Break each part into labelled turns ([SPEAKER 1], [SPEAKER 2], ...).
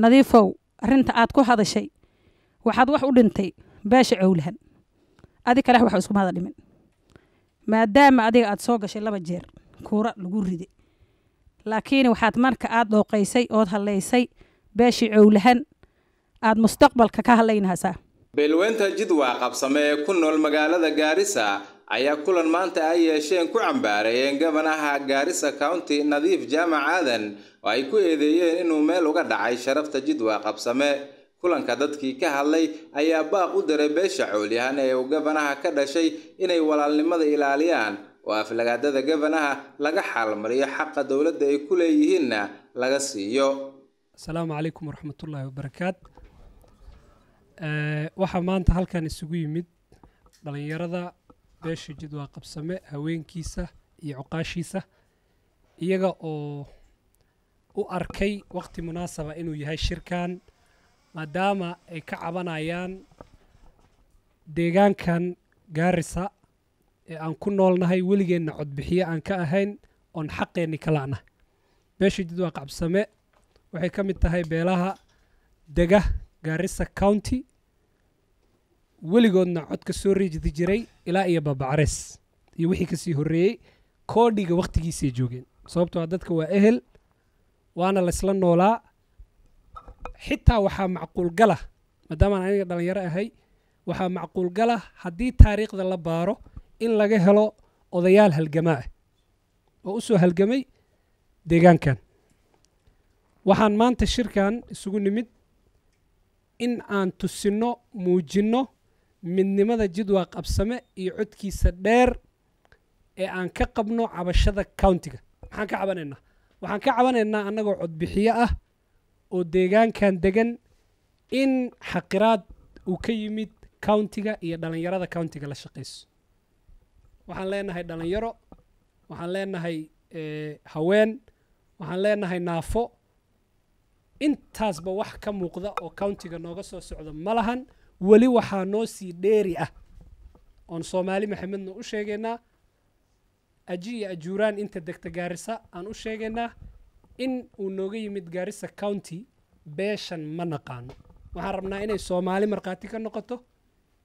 [SPEAKER 1] nadiifow arinta aad ku hadashay waxaad wax u dhintay beesha cowlahan adi kale wax iskuma hada dhimin maadaama adiga aad soo gashay laba jeer kuura lagu ride laakiin waxaad marka aad dhooqaysay ood hadlaysay beeshii cowlahan aad mustaqbalka ka hadlaynaysaa
[SPEAKER 2] beelweynta jidwaa
[SPEAKER 1] qabsame ee ku nool magaalada gaarisa ayaa kulan maanta ay yeesheen ku cambaareeyeen gabanaha gaarisa county nadiif jaamac aadan oo ay ku eedeeyeen inuu meel uga dhacay sharafta jidwaa qabsame kulanka dadkii ka hadlay ayaa baaq u diray beesha coolyahan ee uu gabanaha ka dhashay inay walaalnimada ilaaliyaan oo aflagaadada gabanaha laga xaalmariyo xaqa dowladda ay ku leeyihiinna laga siiyo
[SPEAKER 3] asalaamu calaykum waraxmatullaahi wabarakaat waxaa maanta halkan isugu yimid dhallinyarada beesha jidwaa qabsame haweenkiisa iyo cuqaashiisa iyaga oo u arkay waqti munaasaba inuu yahay shirkan maadaama ay ka cabanayaan deegaankan gaarisa ee aan ku noolnahay weligeenna codbixiye aan ka ahayn oon xaqeenni ka la'nahay meesha jid waa qabsame waxay ka mid tahay beelaha dega gaarisa county weligoodna codka soo rijidi jiray ilaa iyo babacres iyo wixii kasii horreeyey koodhiga wakhtigiisay joogeen sababtoo a ah dadka waa ehel waana laysla noolaa xitaa waxaa macquulgala maadaamaan aniga dhallinyaro ahay waxaa macquulgala haddii taariikhda la baaro in laga helo odayaal halgamaa ah oo usoo halgamay deegaankan waxaan maanta shirkan isugu nimid in aan tusinno muujinno midnimada jidwaa qabsame iyo codkiisa dheer ee aan ka qabno cabashada countiga maxaan ka cabanaynaa waxaan ka cabanaynaa annagoo codbixiyo ah oo deegaankan degan in xaqiraad uu ka yimid countiga iyo dhallinyarada countiga la shaqayso waxaan leenahay dhallinyaro waxaan leenahay eh, haween waxaan leenahay naafo intaasba wax ka muuqda oo countiga nooga soo socda ma lahan weli waxaa noo sii dheeri ah oon soomaali maxamedna u sheegaynaa aji iyo ajuuraan inta degta gaarisa aan u sheegaynaa in uu nooga yimid gaarisa county beeshan ma naqaano waxaan rabnaa inay soomaali markhaati ka noqoto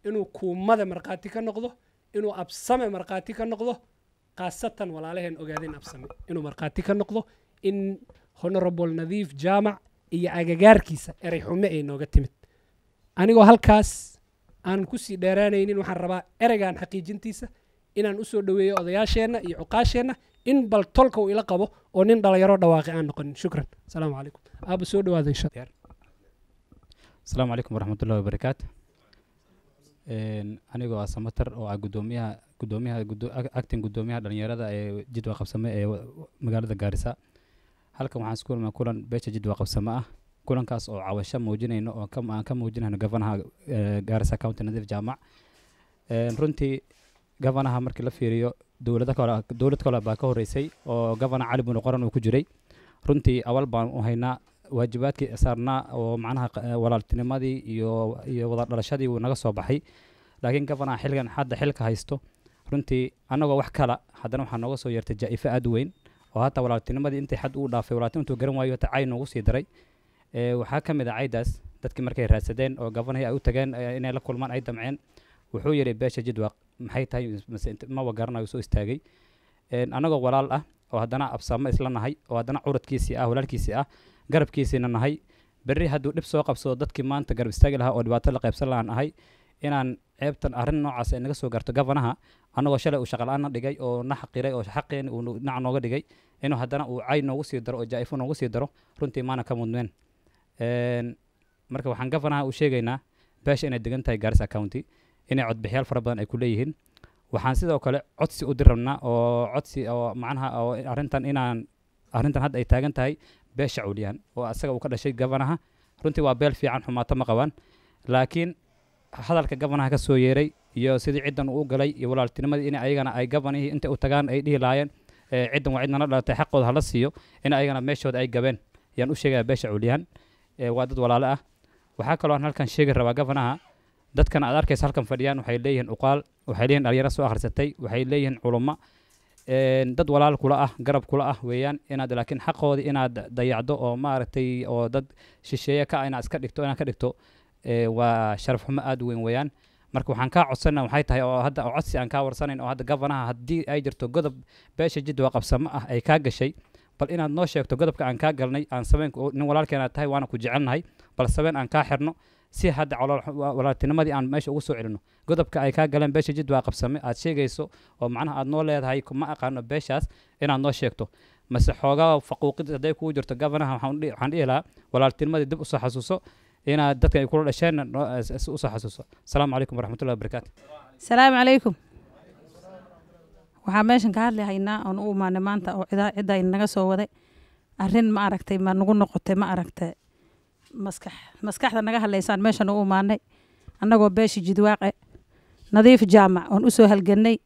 [SPEAKER 3] inuu kuumada markhaati ka noqdo inuu absame markhaati ka noqdo khaasatan walaalaheen ogaadeen absame inuu markhaati ka noqdo in honorable nadiif jaamac iyo agagaarkiisa erey xume ay nooga timid anigoo halkaas aan kusii dheeraanaynin waxaan rabaa ereygan xaqiijintiisa inaan usoo dhaweeyo odayaasheenna iyo cuqaasheenna in bal tolka uu ila qabo oo nin dhalinyaro dhawaaqi aan noqonin shukran asalaamu calaykum aaba soo dhawaada insha
[SPEAKER 4] asalaamu calaykum waraxmatullahi wabarakaatu anigoo ah samatar oo ah gudoomiyaha gudoomiyaha acting gudoomiyaha dhalinyarada ee jidwa qabsame ee magaalada gaarisa halkan waxaan isku kulmaa kulan beesha jidwa qabsame ah kulankaas oo cawasho muujinayno oo aan ka muujinayno gofanaha eh, gaarisa county nadiif jaamac runtii gafanaha markii la fiiriyo dowlad kale baa ka horeysay oo gafana cali bune qoran uu ku jiray runtii awal baan u waajibaadkii saarnaa oo macnaha walaaltinimadii iyo iyo wada dhalashadii naga soo baxay laakiin gafanaha xilkan hadda xilka haysto runtii annagoo wax kala haddana waxaa nooga soo yeertay jaa'ife aad weyn oo hataa walaaltinimadii intii xad uu dhaafay walaaltinimantuu garan waayo hataa cay noogu sii daray waxaa ka mid ah caydaas dadkii markay raadsadeen oo gafanahii ay u tageen inay la kulmaan ay damceen wuxuu yidhi beesha jidwaaq maxay tahay maba garanayo soo istaagay annagoo walaal ah oo haddana absaamo isla nahay oo haddana curadkiisii ah walaalkiisii ah garabkiisiina nahay berri hadduu dhib soo qabsado dadkii maanta garab istaagi lahaa oo dhibaato la qaybsan laaan ahay inaan ceebtan arrin noocaas ay ah naga soo garto gofanaha annagoo shalay uu shaqala dhigay oo na xaqiray oo xaqeen uu dhinac nooga dhigay inuu haddana uu cay noogu sii daro oo jaa'ifo noogu sii daro runtii maana ka mudmeen marka waxaan gofanaha u sheegaynaa beesha inay degan tahay gaaris accounti inay codbixiyaal fara badan ay ku leeyihiin waxaan sidoo kale codsi u dir rabnaa oo codsi oo macnaha oo arrintan inaan arrintan hadda ay taagan tahay beesha culiyan oo asaga uu ka dhashay gabanaha runtii waa beel fiican xumaato ma qabaan laakiin hadalka gabanaha ka soo yeeray iyo sidii ciddan uu galay iyo walaaltinimadii in ayagana ay gabanihii intay u tagaan ay dhihi lahaayeen ciddan waa cidnala dhalatay xaqooda hala siiyo in ayagana meeshooda ay gabeen yaan u sheegaya beesha culiyan waa dad walaale ah waxaa kaloo aan halkan sheegi rabaa gabanaha dadkan aad arkaysa halkan fadhiyaan waxay leeyihiin uqaal waxay leeyihin dhalinyaro soo akhrisatay waxay leeyihiin culummo dad walaal kula ah garab kula ah weeyaan inaad laakiin xaqooda inaad dayacdo oo maaragtay oo dad shisheeye ka ah inaad iska dhigto inaad ka dhigto waa sharaf xumo aad u weyn weeyaan marka waxaan kaa codsana waxay tahay oo hadda oo codsi aan kaa warsanayn oo hadda gabanaha haddii ay jirto godob beesha jidwa qabsamo ah ay kaa gashay bal inaad noo sheegto godobka aan kaa galnay aan sameen nin walaalkeenaad tahay waana ku jecelnahay bal sameen aan kaa xirno si hadda walaaltinimadii aan meesha ugu soo celino godobka ay kaa galeen beesha jid waa qabsame aad sheegayso oo macnaha aad noo leedahay kuma aqaano beeshaas inaad noo sheegto mase xoogaa faquuqid hadday kugu jirto gabanaha waxaan dhihi lahaa walaaltinimadii dib usoo xasuuso inaad dadka ay kula dhasheen usoo xasuuso asalaamu calaykum waraxmatullahi wabarakaatu
[SPEAKER 1] asalaamu calaykum waxaa meeshan ka hadli haynaa oon u imaanay maanta oo cidaa ciddaa inaga soo waday arrin ma aragtay ma nagu noqotay ma aragtay maskax maskaxda naga hadlaysaan meeshan u imaanay annagoo beesha jidwaaqe nadiif jaamac oon usoo halgannay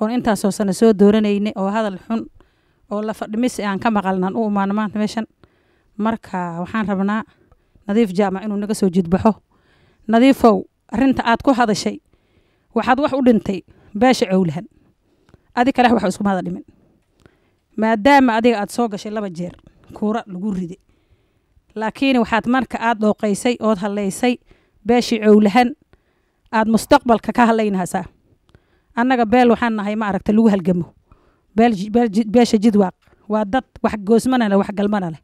[SPEAKER 1] oon intaasoo sano soo dooranaynay oo hadal xun oo lafadhimisi aan ka maqalnaan u imaano maanta meeshan marka waxaan rabnaa nadiif jaamac inuu naga soo jidbaxo nadiifow arinta aad ku hadashay waxaad wax u dhintay beesha cowlahan adi kale wax iskumahada dhimin maadaama adiga aad soo gashay laba jeer kuura lagu ride laakiin waxaad marka aad dhooqaysay ood hadlaysay beeshii cowlahan aad mustaqbalka ka hadlaynaysaa annaga beel waxaan nahay ma aragta lagu halgamo beesha jidwaaq waa dad wax goosmana leh wax galmana leh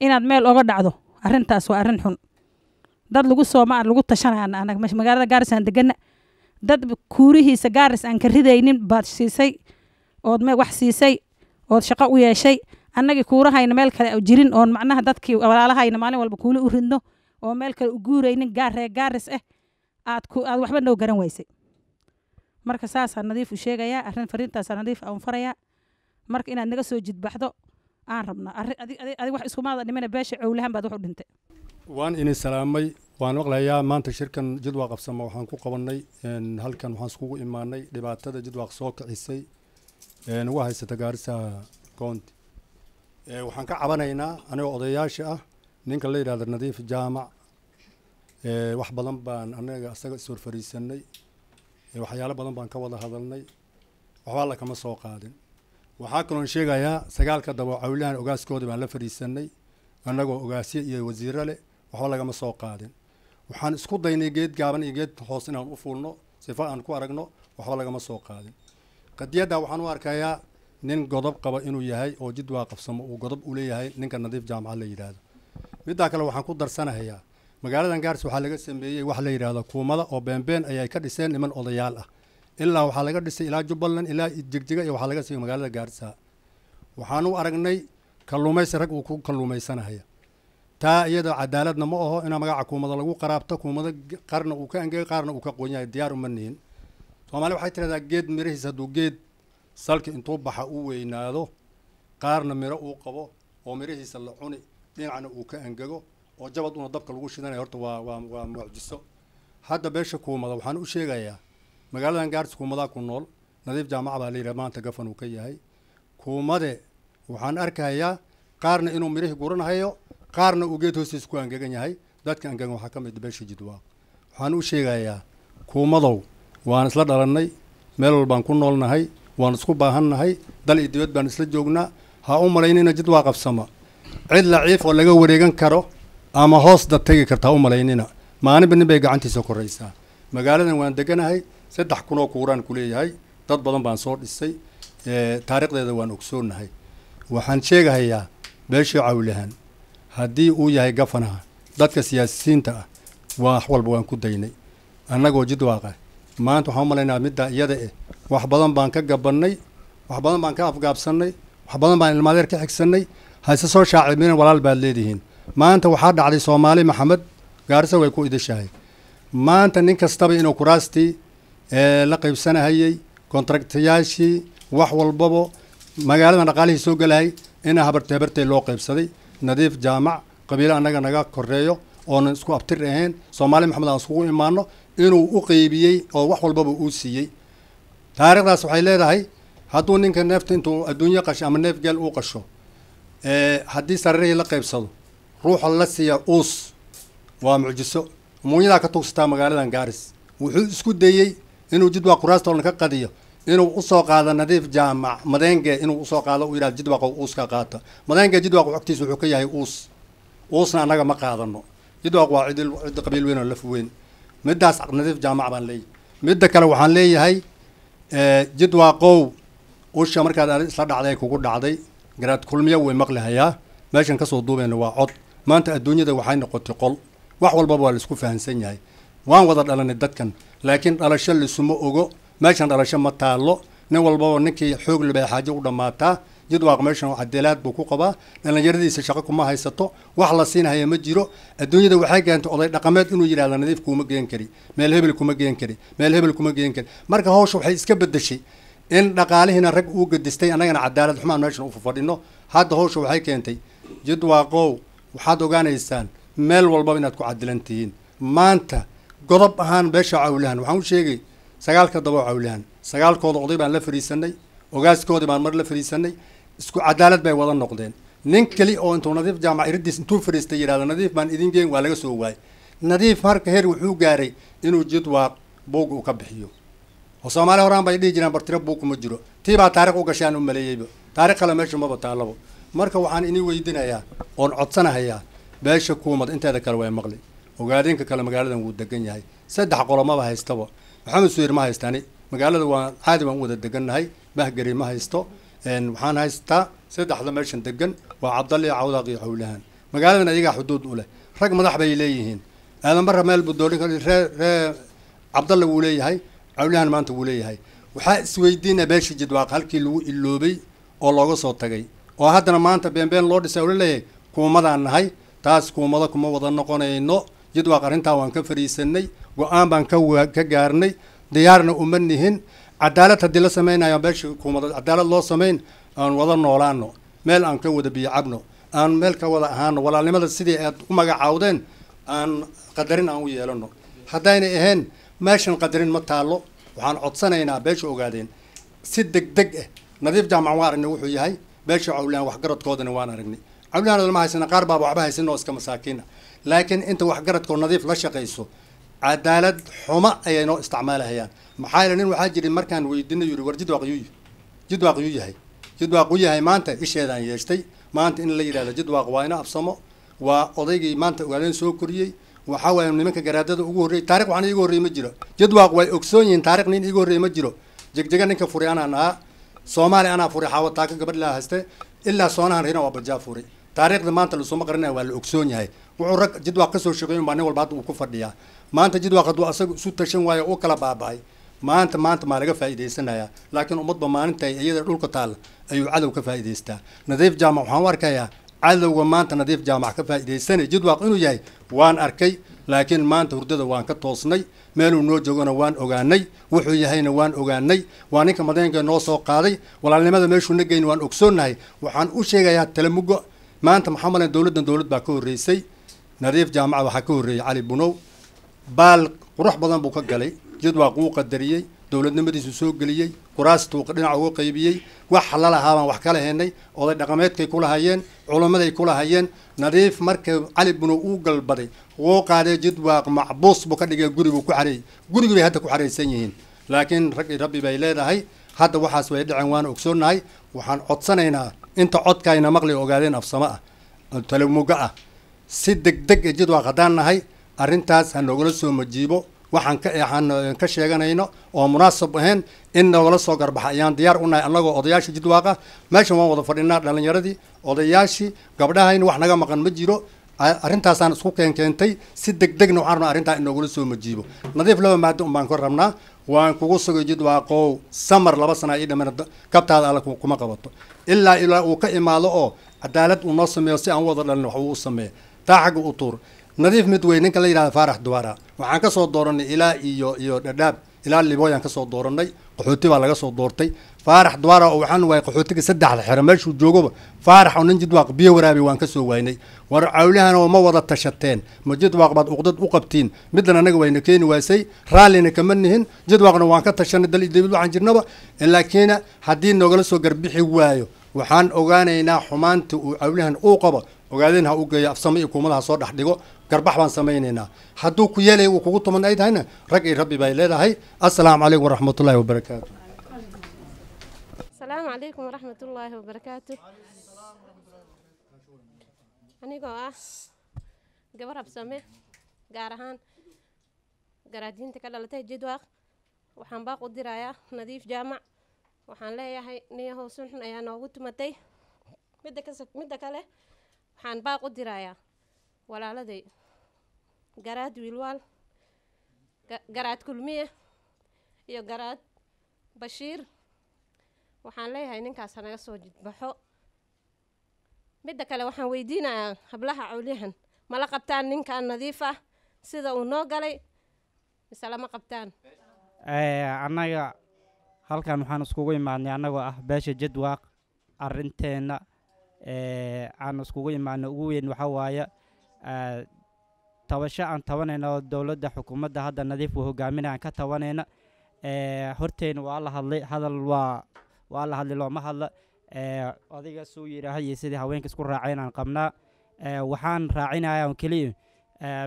[SPEAKER 1] inaad meel oga dhacdo arrintaas waa arrin xun dad lagu sooma lagu tashanayana anag magaalada gaaris aan degana dad kuurihiisa gaaris aan ka ridaynin baad siisay ood wax siisay ood shaqo u yeeshay annagii hayna meel kale jirin oon macnaha dadkii walaalahayna maalin walba kuula u ridno oo meel kale u guuraynin gaarree gaaris ah aad waxba noo garan waysay marka saasaa nadiif u sheegayaa arrin fariintaasaa nadiif aan farayaa marka inaad naga soo jidbaxdo aan rabnaa adig wax iskumaada ah dhimina beesha cowlahan baad wuxu dhintay
[SPEAKER 2] waan idin salaamay waan maqlayaa maanta shirkan jidwaaq qabsama waxaan ku qabanay halkan waxaan iskugu imaanay dhibaatada jidwaaq soo kicisay uga haysata gaarisa goonti Eh, waxaan ka cabanaynaa anigoo odayaasha ah ninka la yidhahda nadiif jaamac eh, wax badan baan anaga isaga is horfariisanay eh, waxyaalo badan baan ka wada hadalnay waxba alla kama soo qaadin waxaa kaloon sheegayaa sagaalka dabo cawlahan ogaaskooda baan la fariisanay annagoo ogaasya iyo wasiiro leh waxba lagama soo qaadin waxaan isku daynay geed gaaban iyo geed hoos inaan u fuulno sifa aan ku aragno waxba lagama soo qaadin qadiyaddaa waxaan u arkayaa nin godob qaba inuu yahay oo jid qabsamo uu godob uleeyahay ninka nadiif jaamacad la yidhaahdo middaa kale waxaan ku darsanahayaa magaalada gaarsi waxaa laga sameeyey wax la yidhaahdo kuumada oo beenbeen ayay ka dhiseen niman odayaal ah ilaa waxaa laga dhisay ilaa jubbaland ilaa jigjiga iyo waxaa laga siiyey magaalada gaarisa waxaan u aragnay kalluumaysi rag uu ku kalluumaysanahaya taa iyada cadaaladna ma aho inaa magaca kuumada lagu qaraabto kuumada qaarna uu ka angega qaarna uu ka qoon diyaar uma nihin soomaali waxay tidhahdaa geed mirihiis hadduu geed salka intuu baxa uu weynaado qaarna miro uu qabo oo mirihiisa la cuni dhinacna uu ka angego oo jabad una dabka lagu shidanaya horta waa waa waa mucjiso hadda beesha kuumada waxaan u sheegayaa magaaladan gaarsi kuumadaa ku nool nadiif jaamaca baa layidhaha maanta gafan uu ka yahay kuumade waxaan arkayaa qaarna inuu mirihii guranhayo qaarna uu geed hoostiis ku angegan yahay dadka angegan waxaa ka mid ah beesha jidwaa waxaan u sheegayaa kuumadow waan isla dhalannay meel walbaan ku noolnahay waan isku baahannahay dal iyo dibad baan isla joognaa ha u malaynina jid waa qabsama cid laciif oo laga wareegan karo ama hoos dad tegi karta ha u malaynina maalinba nin bay gacantiisa koraysaa magaaladan waan deganahay saddex kunoo kuuraan kuleeyahay dad badan baan soo dhisay taariikhdeeda waan ogsoonnahay waxaan sheegahayaa beeshii cawlahan haddii uu yahay gafanaha dadka siyaasiyiinta ah waa wax walba waan ku daynay annagoo jid maanta waxaan umalaynaa middaa iyada eh wax badan baan ka gabannay wax badan baan ka afgaabsanay wax badan baan ilmaadeer ka xigsanay hayse soo shaaciminan walaal baad leedihiin maanta waxaa dhacday soomaali maxamed gaarisa way ku idishahay maanta nin kastaba inuu kuraastii ee la qaybsanahayey kontaragtayaashii wax walbaba magaaladan dhaqaalihii soo galahay ina ah habarta habartay loo qaybsaday nadiif jaamac qabiilo annaga naga koreeyo oonan isku abtir ahayn soomaali maxamed aan iskugu imaano inuu u qeybiyey oo wax walbaba uu siiyey taariikhdaas waxay leedahay hadduu ninka neefta intuu adduunyo qasho ama neef geel uu qasho haddii sariirihii la qaybsado ruuxa la siiya uus waa mucjiso muunyadaa ka tuugsataa magaaladan gaaris wuxuu isku dayey inuu jidwaa quraastoo dhan ka qadiyo inuu usoo qaado nadiif jaamac madeenge inuu usoo qaado u yidhahdo jidwaaqow uus ka qaata madeenge jidwaaqu xogtiisa wuxuu ka yahay uus uusna annaga ma qaadano jidwaaq waa cid cid qabiil weyn oo laf weyn middaas caqnadiif jaamac baan leeyahay midda kale waxaan leeyahay eh, jid waaqow usha markaad isla dhacday kugu dhacday garaad kulmiya way maqlihayaa meeshan kasoo duubeyna waa cod maanta adduunyada waxay noqotay qol wax walbaba waa laisku fahamsan yahay waan wada dhalanay dadkan laakiin dhalasho laisuma ogo meeshan dhalasho ma taallo nin walbaba ninkii xoog libaa xaajo u dhammaataa jadwaaq meeshan cadeelaad buu ku qabaa dhallinyaradiisa shaqo kuma haysato wax la siinhaya ma jiro adduunyada waxay keentay oday dhaqameed inuu yidhahda nadiif kuma geen kari meel hebel kuma geen kari meel hebel kuma geen kari marka hawsha waxay iska bedeshay in dhaqaalihiina rag uu gadistay annagana cadaalad xumaan meeshan u hadda hawsha waxay keentay jadwaaqow waxaad ogaanaysaan meel walbaba inaad ku cadilan tihiin maanta godob ahaan beesha cawlahan waxaan u sheegay sagaalka dabo cawlahan sagaalkooda oday baan la fariisanay ogaaskoodii baan mar la fariisanay isku cadaalad bay wada noqdeen nin keli oo intuu nadiif jaamac iridiis intuu fariistay yidhahdo nadiif baan idin geen waa laga soo waayay nadiif harka heer wuxuu gaaray inuu jidwaaq buug uu ka bixiyo oo soomaaliya horaan bay dhihi jireen bartiro buug kuma jiro tiibaa baa taarikh u gashaan u maleeyeyba taarikh kale meesha maba taallabo marka waxaan ini weydinayaa oon codsanahayaa beesha kuumad inteeda kale way maqli ogaadinka kale magaaladan wuu degan yahay saddex qolomaba haystaba maxamed suwiir ma haystani magaalada waa caadi waan u wada degannahay bahgari ma haysto waxaan haystaa saddexda meeshan degan waa cabdal iyo cawdaaq iyo xowlahaan magaaladan ayagaa xuduud u leh rag madax bay leeyihiin aadamarra meel buu doolin ree ree cabdalla wuu leeyahay cawlahan maanta wuu leeyahay waxaa isweydiinaya meeshii jidwaaq halkii lagu iloobay oo looga soo tagay oo haddana maanta beenbeen loo dhisay ula leeyahay kuumadaan nahay taas kuumada kuma wada noqonayno jidwaaq arrintaa waan ka fariisanay go-aan baan ka ka gaarnay diyaarna uma nihin cadaalad haddii la samaynayo meesha kuumada cadaalad loo samayn aan wada noolaano meel aan ka wada biyocabno aan meel ka wada ahaano walaalnimada sidii aad u magacaawdeen aan qadarin aan u yeelano haddaynay ahayn meeshan qadarin ma taallo waxaan codsanaynaa beesha ogaadeen si deg deg ah nadiif jaamac waa aragnay wuxuu yahay beesha cawliaan waxgaradkoodana waan aragnay cawliaan lama haysana qaar baaba waxba haysanoo iska masaakiina laakiin inta waxgaradkoo nadiif la shaqayso cadaalad xuma ayay noo isticmaalahayaan maxaa yeele nin waxaa jiri markaan weydiina yuri war jidwaaq yuu jidwaaq yuu yahay jidwaaq u yahay maanta isheedaan yeeshtay maanta in la yidhahdo jidwaaq waa ina absamo waa odaygii maanta ogaalen soo koriyey waxaa waaya nimanka garaadada ugu horreyey taarikh waxna iga horreyey ma jiro jidwaaq way ogsoon yihiin taarikh nin iigu horreyey ma jiro jegjega ninka furay anaan ahaa soomaali anaa furay xaawataaka gabadh laa hayste ilaa soonahan reena waa barjaa furay taariikhda maanta lasuma qaranayo waa la ogsoon yahay wuxuu rag jidwaq kasoo soo shaqeeyn walba hadda uu ku fadhiyaa maanta jidwaq hadduu asaga isu tashan waayo u kala baaba'ay maanta maanta maa laga faa'iidaysanayaa laakiin ummadba maalinta iyada dhulka taal ayuu cadow ka faa'iidaystaa nadiif jaamac waxaan u arkayaa cadowga maanta nadiif jaamac ka faa'iidaysanay jidwaaq inuu yahay waan arkay laakiin maanta hurdada waan ka toosnay meeluu noo joogona waan ogaanay wuxuu yahayna waan ogaanay waa ninka madaynka noo soo qaaday walaalnimada meeshuu na geyn waan ogsoonnahay waxaan u sheegayaa talamugo maanta maxaa malan dowladdan dowlad baa ka horreysay nariif jaamaca waxaa ka horreeyey cali bunow baal qurux badan buu ka galay jadwaaq wuu qadariyey dowladnimadiisu soo geliyey kuraastu dhinaca uga qaybiyey wax la lahaabaan wax ka lahaynay oday dhaqameedkay ku lahayeen culimmaday ku lahayeen nadiif markay cali bunow uu galbaday wuu qaadee jidwaaq macbuus buu ka dhigay guriguu ku xareeyey gurigii bay hadda ku xareysan yihiin laakiin raggii rabbi bay leedahay hadda waxaas way dhaceen waana ogsoonnahay waxaan codsanaynaa inta codka maqli ogaadeen afsamo ah talamugo ah si degdeg ee jadwaa haddaan nahay arrintaas ha noogala soo majiibo waxaan ka aan eh, ka sheeganayno oo munaasab ahayn in noogala soo garbaxa ayaan diyaar u nahay annagoo odayaashii jidwaaqa meeshan waan wada fadhinaa dhallinyaradii odayaashii gabdhahayn wax naga maqan ma jiro arrintaasaan isku keenkeentay si degdegna waxaan rabnaa arrintaa in noogala soo majiibo nadiif laba maado un baan ka rabnaa waan kugu sugay jidwaaqow samar laba sana ii dhaman kabtaada alle kuma qabato ilaa ilaa uu ka imaado oo cadaalad uu noo sameeyo si aan u wada dhalin wax uu u sameeya taa xagga u tuur nadiif mid wey ninka la yidhahda faarax dubaara waxaan kasoo dooranay ilaa iyo iyo dhadhaab ilaa libooyaan kasoo dooranay qaxooti baa laga soo doortay faarax dubaara oo waxaan waayay qaxootiga saddexda xero meeshuu joogoba faarax oo nin jidwaaq biyo waraabi waan kasoo waaynay war cawlahan oo ma wada tashateen ma jidwaaq baad uqdad u qabtiin middan anaga wayna keeni waasay raallina kama nihin jidwaaqna waan ka tashanay daldabid waxaan jirnaba laakiina haddii noogala soo garbixi waayo waxaan ogaanaynaa xumaanta uu cawlihan uu qabo ogaadeen ha u geeya afsame iyo kuumadaha soo dhex dhigo garbax baan samaynaynaa hadduu ku yeelay uu kugu tuman ay tahayna rag iyo rabbi bay leedahay assalaamu calaykum waraxmat ullahi wabarakaatu
[SPEAKER 1] asalaamu calaykum waraxmat wabarakaatu anigoo ah gabar absame gaar ahaan garaadiinta ka dhalatay jidwaaq waxaan baaq u dirayaa nadiif jaamac waxaan leeyahay niyo howsunxun ayaa noogu tumatay midda kale waxaan baaq u dirayaa walaaladay garaad wiilwaal garaad kulmiye iyo garaad bashiir waxaan leeyahay ninkaas hanaga soo jidbaxo midda kale waxaan weydiinayaa hablaha cawlihan mala qabtaan ninkan nadiif ah sida uu noo galay mise lama qabtaan
[SPEAKER 5] eh, annaga halkan waxaan iskugu imaadnay annagoo ah beesha jadwaaq arrinteenna aan iskugu imaano ugu weyn waxaa waaye tabasho aan tabanayna oo dowladda xukuumadda hadda nadiif u hogaamina aan ka tabanayna horteyna waa la hadlay hadal waa waa la hadlay looma hadla adiga suu yidhaaha iyo sidii haweenka isku raacayn aan qabnaa waxaan raacinaya on keliya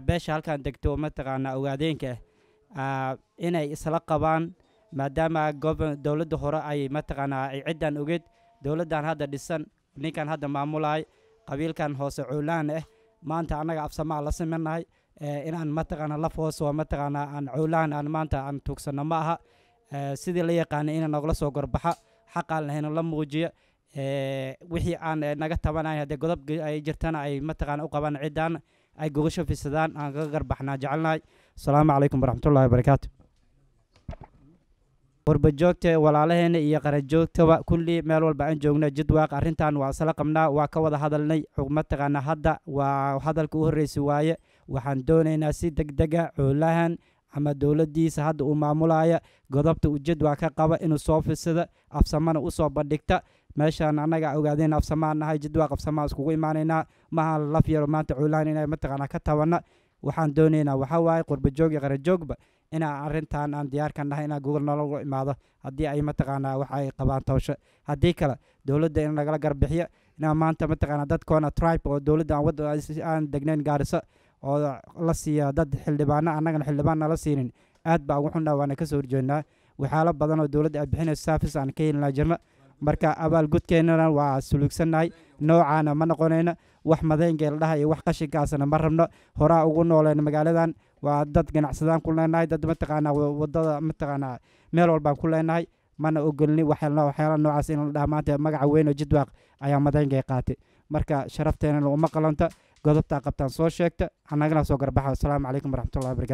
[SPEAKER 5] beesha halkaan degto mataqaanaa ogaadeenka inay isla qabaan maadaama dowladda hore ay mataqaanaa ay ciddan ogeed dowladdan hadda dhisan ninkan hadda maamulaay qabiilkan hoose cowlaan ah eh, maanta annaga afsamaa la simannahay eh, inaan mataqaana laf hoos oo mataqaanaa aan cowlaan aan maanta aan tuugsano ma aha eh, sidii la yaqaanay ina nogla soo gorbaxa xaqaan lahayno la muujiya wixii aan naga tabanayn haddee godob ay jirtana ay mataqaana u qabaan ciddaan ay gogasho fisadaan aan kaga garbaxnaan jecelnahay asalaamu calaykum waraxmatullahi wabarakaatu warbajoogta walaalaheena iyo qarajoogtaba kulli meel walba aan joogna jidwaaq arrintan waa isla qabnaa waa ka wada hadalnay mataqaana hadda waa hadalka u horreysay waaye waxaan doonaynaa si degdega ah, coolahan ama dowladiisa hadda uu maamulaya godobta uu jidwaa ka qaba inuu soo fisida afsamana usoo bandhigta meeshaan annaga ogaadeen afsamaan nahay jidwaaq afsamaa iskugu imaanaynaa maha lafyaro maanta coolahan ina mataqaana ka tabana waxaan doonaynaa waxaa waaye qurbajoog iyo qarajoogba inaa arintan aan diyaarka nahay inaa google nologu imaado haddii ay mataqaanaa waxa ay qabaan toosho haddii kale dowladda in lagala garbixiyo inaa maanta mataqaana dadkoona tribe oo dowladda aan degnayn gaariso oo la siiya dad xildhibaano annagana xildhibaan nala siinin aad baa ugu xunna waana kasoo horjeednaa waxyaalo badan oo dowladda ay bixinayso service aan ka helnaa jirno marka abaalgudkeennana waa suluugsannahay noocaana ma noqonayno wax madayngee la dhaha iyo wax qashinkaasna ma rabno horaa ugu nooleen magaaladan waa dad ganacsadaan ku leenahay dad mataqaanaa wadada mataqaanaa meel walbaan ku leenahay mana ogolni waxyaala noocaas in la dhaha maanta magaca weyn oo jidwaaq ayaa madaynga qaatay marka sharafteenana uma qalanta godobtaa qabtaan soo sheegta anagana soo garbaxa wasalaamu calaykum waraxmatullahi wabarakaatu